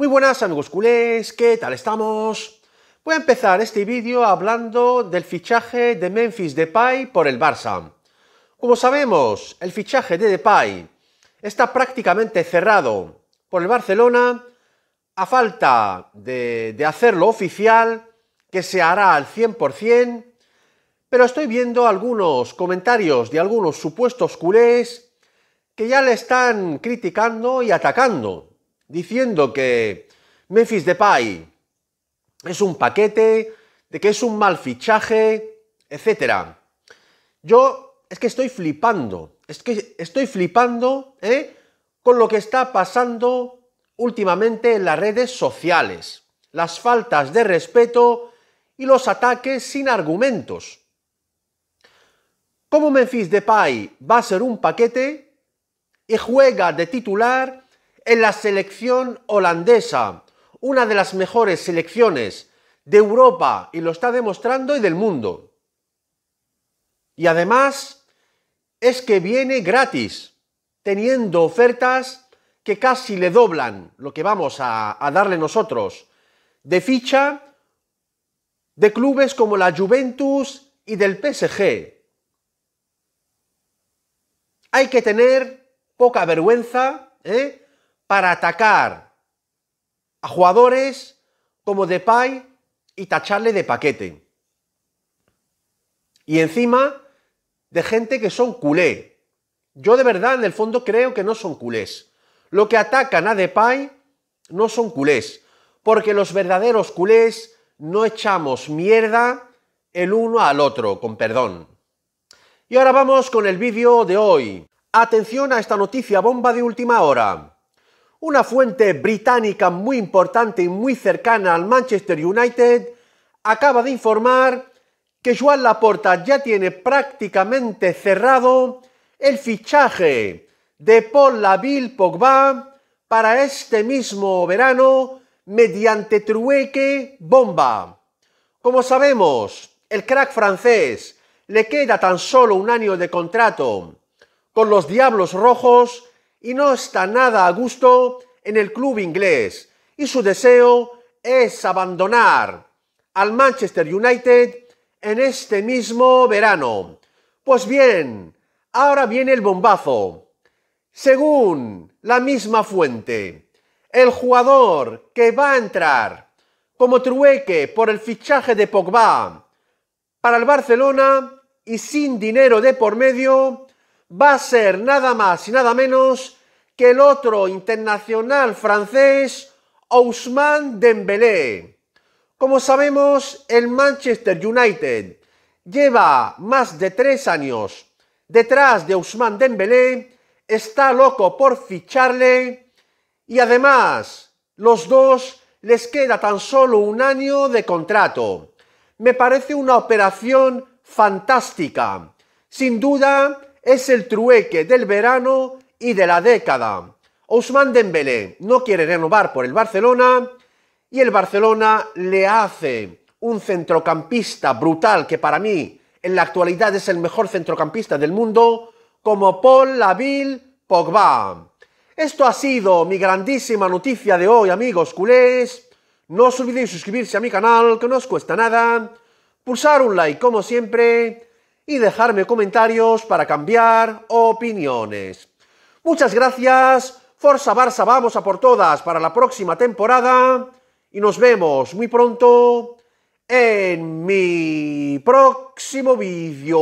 Muy buenas amigos culés, ¿qué tal estamos? Voy a empezar este vídeo hablando del fichaje de Memphis Depay por el Barça. Como sabemos, el fichaje de Depay está prácticamente cerrado por el Barcelona a falta de, de hacerlo oficial, que se hará al 100%, pero estoy viendo algunos comentarios de algunos supuestos culés que ya le están criticando y atacando diciendo que Memphis Depay es un paquete, de que es un mal fichaje, etc. Yo es que estoy flipando, es que estoy flipando ¿eh? con lo que está pasando últimamente en las redes sociales, las faltas de respeto y los ataques sin argumentos. ¿Cómo Memphis Depay va a ser un paquete y juega de titular en la selección holandesa, una de las mejores selecciones de Europa y lo está demostrando y del mundo. Y además es que viene gratis, teniendo ofertas que casi le doblan lo que vamos a, darle nosotros de ficha de clubes como la Juventus y del PSG. Hay que tener poca vergüenza ¿eh? para atacar a jugadores como Depay y tacharle de paquete. Y encima de gente que son culé. Yo de verdad en el fondo creo que no son culés. Lo que atacan a Depay no son culés, porque los verdaderos culés no echamos mierda el uno al otro, con perdón. Y ahora vamos con el vídeo de hoy. Atención a esta noticia bomba de última hora una fuente británica muy importante y muy cercana al Manchester United, acaba de informar que Joan Laporta ya tiene prácticamente cerrado el fichaje de Paul Laville Pogba para este mismo verano mediante trueque bomba. Como sabemos, el crack francés le queda tan solo un año de contrato con los Diablos Rojos y no está nada a gusto en el club inglés y su deseo es abandonar al Manchester United en este mismo verano. Pues bien, ahora viene el bombazo. Según la misma fuente, el jugador que va a entrar como trueque por el fichaje de Pogba para el Barcelona y sin dinero de por medio va a ser nada más y nada menos que el otro internacional francés, Ousmane Dembélé. Como sabemos, el Manchester United lleva más de tres años detrás de Ousmane Dembélé, está loco por ficharle y además los dos les queda tan solo un año de contrato. Me parece una operación fantástica. Sin duda, es el trueque del verano y de la década. Ousmane Dembélé no quiere renovar por el Barcelona y el Barcelona le hace un centrocampista brutal que para mí en la actualidad es el mejor centrocampista del mundo como Paul Laville Pogba. Esto ha sido mi grandísima noticia de hoy, amigos culés. No os olvidéis suscribirse a mi canal, que no os cuesta nada. Pulsar un like, como siempre y dejarme comentarios para cambiar opiniones. Muchas gracias, Forza Barça, vamos a por todas para la próxima temporada y nos vemos muy pronto en mi próximo vídeo.